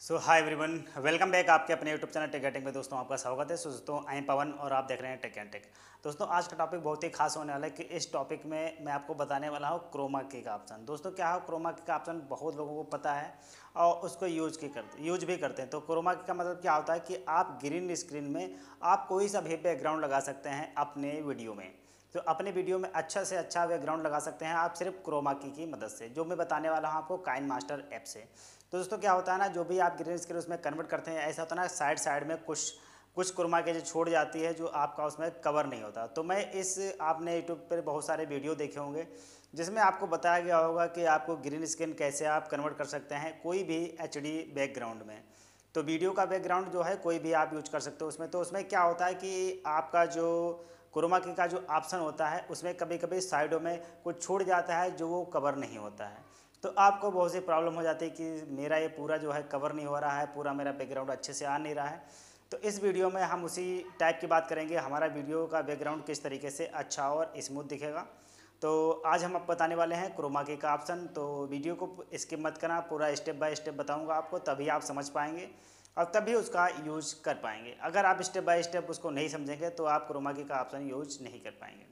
सो hi everyone welcome back आपके अपने YouTube channel take take में दोस्तों आपका स्वागत है सो दोस्तों आई पवन और आप देख रहे हैं टेक एंड टेक दोस्तों आज का टॉपिक बहुत ही खास होने वाला है कि इस टॉपिक में मैं आपको बताने वाला हूँ क्रोमा की का ऑप्शन दोस्तों क्या है क्रोमा की का ऑप्शन बहुत लोगों को पता है और उसको यूज की कर यूज भी करते हैं तो क्रोमा की का मतलब क्या होता है कि आप ग्रीन स्क्रीन में आप कोई सा भी बैकग्राउंड लगा सकते हैं अपने वीडियो में तो अपने वीडियो में अच्छा से अच्छा बैकग्राउंड लगा सकते हैं आप सिर्फ क्रोमा की की मदद से जो मैं बताने वाला हूँ आपको काइन मास्टर ऐप से तो दोस्तों क्या होता है ना जो भी आप ग्रीन स्क्रीन उसमें कन्वर्ट करते हैं ऐसा होता है ना साइड साइड में कुछ कुछ कुरमा के जो छोड़ जाती है जो आपका उसमें कवर नहीं होता तो मैं इस आपने यूट्यूब पर बहुत सारे वीडियो देखे होंगे जिसमें आपको बताया गया होगा कि आपको ग्रीन स्क्रीन कैसे आप कन्वर्ट कर सकते हैं कोई भी एच बैकग्राउंड में तो वीडियो का बैकग्राउंड जो है कोई भी आप यूज कर सकते हो उसमें तो उसमें क्या होता है कि आपका जो क्रोमा की का जो ऑप्शन होता है उसमें कभी कभी साइडों में कुछ छूट जाता है जो वो कवर नहीं होता है तो आपको बहुत सी प्रॉब्लम हो जाती है कि मेरा ये पूरा जो है कवर नहीं हो रहा है पूरा मेरा बैकग्राउंड अच्छे से आ नहीं रहा है तो इस वीडियो में हम उसी टाइप की बात करेंगे हमारा वीडियो का बैकग्राउंड किस तरीके से अच्छा और स्मूथ दिखेगा तो आज हम आप बताने वाले हैं क्रोमा के का ऑप्शन तो वीडियो को स्किप मत करना पूरा स्टेप बाय स्टेप बताऊंगा आपको तभी आप समझ पाएंगे और तभी उसका यूज कर पाएंगे अगर आप स्टेप बाय स्टेप उसको नहीं समझेंगे तो आप क्रोमा के का ऑप्शन यूज नहीं कर पाएंगे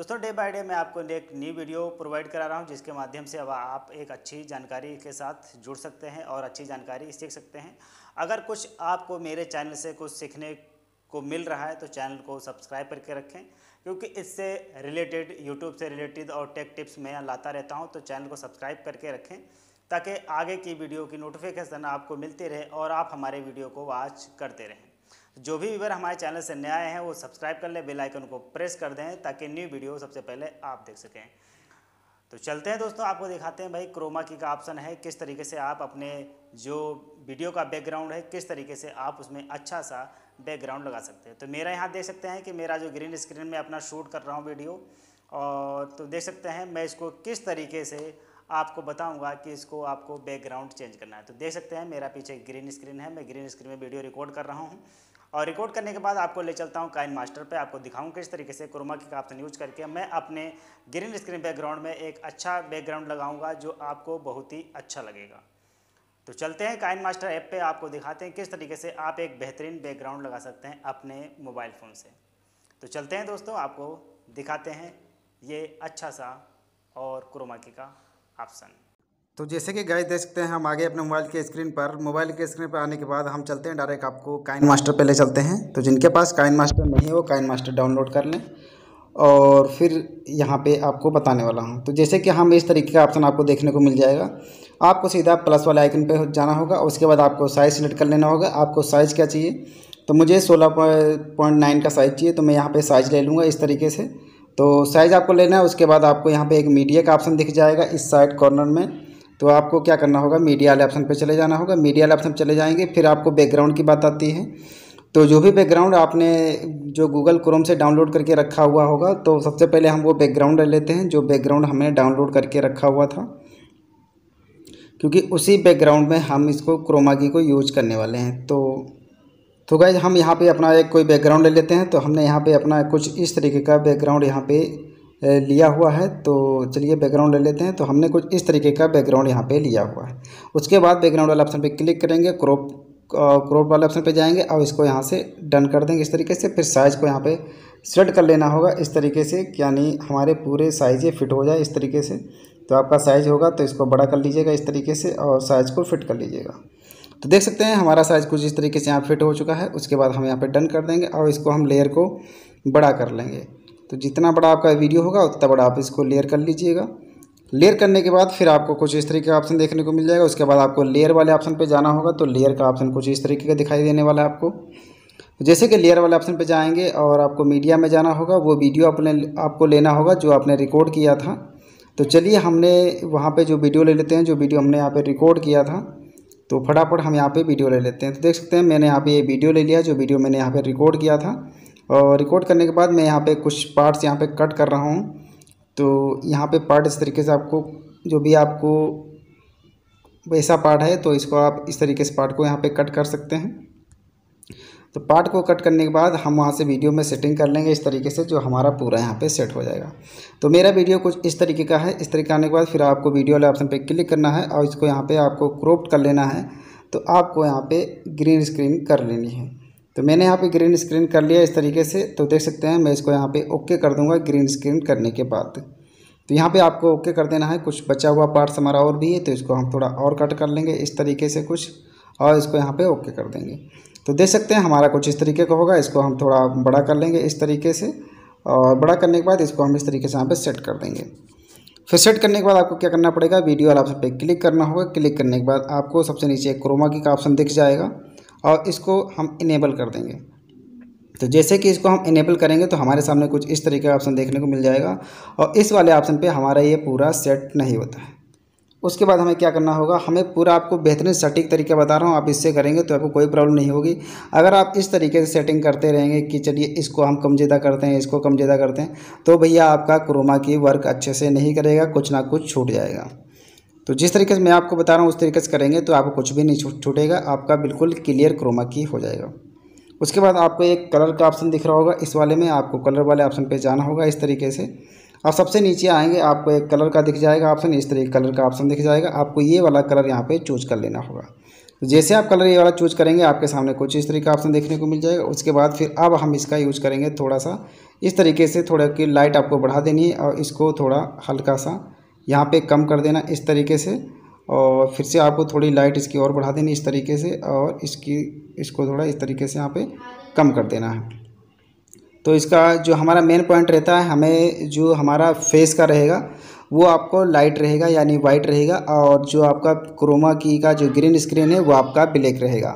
दोस्तों डे बाय डे मैं आपको एक न्यू वीडियो प्रोवाइड करा रहा हूं जिसके माध्यम से अब आप एक अच्छी जानकारी के साथ जुड़ सकते हैं और अच्छी जानकारी सीख सकते हैं अगर कुछ आपको मेरे चैनल से कुछ सीखने को मिल रहा है तो चैनल को सब्सक्राइब करके रखें क्योंकि इससे रिलेटेड यूट्यूब से रिलेटेड और टेक टिप्स मैं लाता रहता हूँ तो चैनल को सब्सक्राइब करके रखें ताकि आगे की वीडियो की नोटिफिकेशन आपको मिलती रहे और आप हमारे वीडियो को वॉच करते रहें जो भी व्यूवर हमारे चैनल से नए आए हैं वो सब्सक्राइब कर लें बेल आइकन को प्रेस कर दें ताकि न्यू वीडियो सबसे पहले आप देख सकें तो चलते हैं दोस्तों आपको दिखाते हैं भाई क्रोमा की का ऑप्शन है किस तरीके से आप अपने जो वीडियो का बैकग्राउंड है किस तरीके से आप उसमें अच्छा सा बैकग्राउंड लगा सकते हैं तो मेरा यहाँ देख सकते हैं कि मेरा जो ग्रीन स्क्रीन में अपना शूट कर रहा हूँ वीडियो और तो देख सकते हैं मैं इसको किस तरीके से आपको बताऊंगा कि इसको आपको बैकग्राउंड चेंज करना है तो देख सकते हैं मेरा पीछे ग्रीन स्क्रीन है मैं ग्रीन स्क्रीन में वीडियो रिकॉर्ड कर रहा हूँ और रिकॉर्ड करने के बाद आपको ले चलता हूँ काइन मास्टर पे आपको दिखाऊँ किस तरीके से क्रोमा की ऑप्शन यूज करके मैं अपने ग्रीन स्क्रीन बैकग्राउंड में एक अच्छा बैकग्राउंड लगाऊँगा जो आपको बहुत ही अच्छा लगेगा तो चलते हैं काइन मास्टर ऐप पे आपको दिखाते हैं किस तरीके से आप एक बेहतरीन बैकग्राउंड लगा सकते हैं अपने मोबाइल फ़ोन से तो चलते हैं दोस्तों आपको दिखाते हैं ये अच्छा सा और क्रोमाकी का ऑप्शन तो जैसे कि गाइस देख सकते हैं हम आगे अपने मोबाइल के स्क्रीन पर मोबाइल के स्क्रीन पर आने के बाद हम चलते हैं डायरेक्ट आपको काइन मास्टर पहले चलते हैं तो जिनके पास काइन मास्टर नहीं है वो काइन मास्टर डाउनलोड कर लें और फिर यहाँ पे आपको बताने वाला हूँ तो जैसे कि हम इस तरीके का ऑप्शन आपको देखने को मिल जाएगा आपको सीधा प्लस वाले आइकन पर जाना होगा उसके बाद आपको साइज़ सेलेक्ट कर लेना होगा आपको साइज़ क्या चाहिए तो मुझे सोलह पॉइंट नाइन का साइज़ चाहिए तो मैं यहाँ पर साइज़ ले लूँगा इस तरीके से तो साइज़ आपको लेना है उसके बाद आपको यहाँ पर एक मीडिया का ऑप्शन दिख जाएगा इस साइड कॉर्नर में तो आपको क्या करना होगा मीडिया वाले ऑप्शन पर चले जाना होगा मीडिया वाले ऑप्शन चले जाएंगे फिर आपको बैकग्राउंड की बात आती है तो जो भी बैकग्राउंड आपने जो गूगल क्रोम से डाउनलोड करके रखा हुआ होगा तो सबसे पहले हम वो बैकग्राउंड ले लेते हैं जो बैकग्राउंड हमने डाउनलोड करके रखा हुआ था क्योंकि उसी बैकग्राउंड में हम इसको क्रोमा की को यूज करने वाले हैं तो तो गए हम यहाँ पे अपना एक कोई बैकग्राउंड ले लेते हैं तो हमने यहाँ पे अपना कुछ इस तरीके का बैकग्राउंड यहाँ पे लिया हुआ है तो चलिए बैकग्राउंड ले लेते हैं तो हमने कुछ इस तरीके का बैकग्राउंड यहाँ पे लिया हुआ है उसके बाद बैकग्राउंड वाला ऑप्शन पे क्लिक करेंगे क्रॉप क्रॉप वाले ऑप्शन पे जाएंगे और इसको यहाँ से डन कर देंगे इस तरीके से फिर साइज़ को यहाँ पे सेट कर लेना होगा इस तरीके से यानी हमारे पूरे साइज़ ये फिट हो जाए इस तरीके से तो आपका साइज़ होगा तो इसको बड़ा कर लीजिएगा इस तरीके से और साइज़ को फिट कर लीजिएगा तो देख सकते हैं हमारा साइज़ कुछ इस तरीके से यहाँ फिट हो चुका है उसके बाद हम यहाँ पर डन कर देंगे और इसको हम लेयर को बड़ा कर लेंगे तो जितना बड़ा आपका वीडियो होगा उतना बड़ा आप इसको लेयर कर लीजिएगा लेयर करने के बाद फिर आपको कुछ इस तरीके का ऑप्शन देखने को मिल जाएगा उसके बाद आपको लेयर वाले ऑप्शन पर जाना होगा तो लेयर का ऑप्शन कुछ इस तरीके का दिखाई देने वाला है आपको जैसे कि लेयर वाले ऑप्शन पर जाएंगे और आपको मीडिया में जाना होगा वो वीडियो आपने आपको लेना होगा जो आपने रिकॉर्ड किया था तो चलिए हमने वहाँ पर जो वीडियो ले लेते हैं जो वीडियो हमने यहाँ पर रिकॉर्ड किया था तो फटाफट हम यहाँ पर वीडियो ले लेते हैं तो देख सकते हैं मैंने यहाँ पर ये वीडियो ले लिया जो वीडियो मैंने यहाँ पर रिकॉर्ड किया था और रिकॉर्ड करने के बाद मैं यहाँ पे कुछ पार्ट्स यहाँ पे कट कर रहा हूँ तो यहाँ पे पार्ट इस तरीके से आपको जो भी आपको वैसा पार्ट है तो इसको आप इस तरीके से पार्ट को यहाँ पे कट कर सकते हैं तो पार्ट को कट करने के बाद हम वहाँ से वीडियो में सेटिंग कर लेंगे इस तरीके से जो हमारा पूरा यहाँ पे सेट हो जाएगा तो मेरा वीडियो कुछ इस तरीके का है इस तरीके आने के बाद फिर आपको वीडियो वाले ऑप्शन पर क्लिक करना है और इसको यहाँ पर आपको क्रोप्ट कर लेना है तो आपको यहाँ पे ग्रीन स्क्रीन कर लेनी है तो मैंने यहाँ पे ग्रीन स्क्रीन कर लिया इस तरीके से तो देख सकते हैं मैं इसको यहाँ पे ओके कर दूंगा ग्रीन स्क्रीन करने के बाद तो यहाँ पे आपको ओके कर देना है कुछ बचा हुआ पार्ट्स हमारा और भी है तो इसको हम थोड़ा और कट कर लेंगे इस तरीके से कुछ और इसको यहाँ पे ओके कर देंगे तो देख सकते हैं हमारा कुछ इस तरीके का होगा इसको हम थोड़ा बड़ा कर लेंगे इस तरीके से और बड़ा करने के बाद इसको हम इस तरीके से यहाँ पर सेट कर देंगे फिर सेट करने के बाद आपको क्या करना पड़ेगा वीडियो वाला ऑप्शन पे क्लिक करना होगा क्लिक करने के बाद आपको सबसे नीचे क्रोमा की का ऑप्शन दिख जाएगा और इसको हम इनेबल कर देंगे तो जैसे कि इसको हम इनेबल करेंगे तो हमारे सामने कुछ इस तरीके का ऑप्शन देखने को मिल जाएगा और इस वाले ऑप्शन पे हमारा ये पूरा सेट नहीं होता है उसके बाद हमें क्या करना होगा हमें पूरा आपको बेहतरीन सटीक तरीके बता रहा हूँ आप इससे करेंगे तो आपको कोई प्रॉब्लम नहीं होगी अगर आप इस तरीके से सेटिंग करते रहेंगे कि चलिए इसको हम कम ज़्यादा करते हैं इसको कम ज़्यादा करते हैं तो भैया आपका क्रोमा की वर्क अच्छे से नहीं करेगा कुछ ना कुछ छूट जाएगा तो जिस तरीके से मैं आपको बता रहा हूँ उस तरीके से करेंगे तो आपको कुछ भी नहीं छूटेगा आपका बिल्कुल क्लियर क्रोमा की हो जाएगा उसके बाद आपको एक कलर का ऑप्शन दिख रहा होगा इस वाले में आपको कलर वाले ऑप्शन पे जाना होगा इस तरीके से और सबसे नीचे आएंगे आपको एक कलर का दिख जाएगा ऑप्शन इस तरीके कलर का ऑप्शन दिख जाएगा आपको ये वाला कलर यहाँ पे चूज कर लेना होगा तो जैसे आप कलर ये वाला चूज करेंगे आपके सामने कुछ इस तरीके का ऑप्शन देखने को मिल जाएगा उसके बाद फिर अब हम इसका यूज करेंगे थोड़ा सा इस तरीके से थोड़ा की लाइट आपको बढ़ा देनी है और इसको थोड़ा हल्का सा यहाँ पे कम कर देना इस तरीके से और फिर से आपको थोड़ी लाइट इसकी और बढ़ा देनी इस तरीके से और इसकी इसको थोड़ा इस तरीके से यहाँ पे कम कर देना है तो इसका जो हमारा मेन पॉइंट रहता है हमें जो हमारा फेस का रहेगा वो आपको लाइट रहेगा यानी वाइट रहेगा और जो आपका क्रोमा की का जो ग्रीन स्क्रीन है वो आपका ब्लैक रहेगा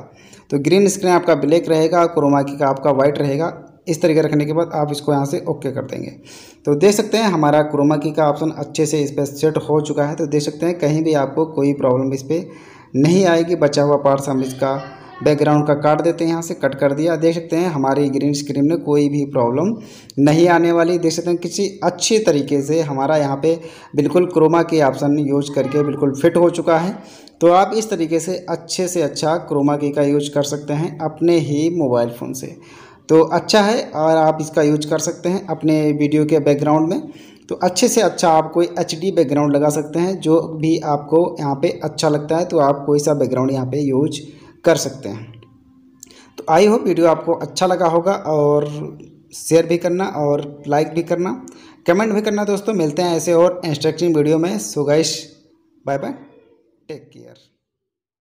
तो ग्रीन स्क्रीन आपका ब्लैक रहेगा क्रोमा की का आपका वाइट रहेगा इस तरीके रखने के बाद आप इसको यहाँ से ओके कर देंगे तो देख सकते हैं हमारा क्रोमा की का ऑप्शन अच्छे से इस पर सेट हो चुका है तो देख सकते हैं कहीं भी आपको कोई प्रॉब्लम इस पर नहीं आएगी बचा हुआ पार्ट्स हम इसका बैकग्राउंड का काट देते हैं यहाँ से कट कर दिया देख सकते हैं हमारी ग्रीन स्क्रीन में कोई भी प्रॉब्लम नहीं आने वाली देख सकते हैं किसी अच्छे तरीके से हमारा यहाँ पे बिल्कुल क्रोमा के ऑप्शन यूज करके बिल्कुल फिट हो चुका है तो आप इस तरीके से अच्छे से अच्छा क्रोमा की का यूज कर सकते हैं अपने ही मोबाइल फ़ोन से तो अच्छा है और आप इसका यूज कर सकते हैं अपने वीडियो के बैकग्राउंड में तो अच्छे से अच्छा आप कोई एच बैकग्राउंड लगा सकते हैं जो भी आपको यहाँ पे अच्छा लगता है तो आप कोई सा बैकग्राउंड यहाँ पे यूज कर सकते हैं तो आई होप वीडियो आपको अच्छा लगा होगा और शेयर भी करना और लाइक भी करना कमेंट भी करना दोस्तों मिलते हैं ऐसे और इंस्ट्रक्टिंग वीडियो में so bye bye take care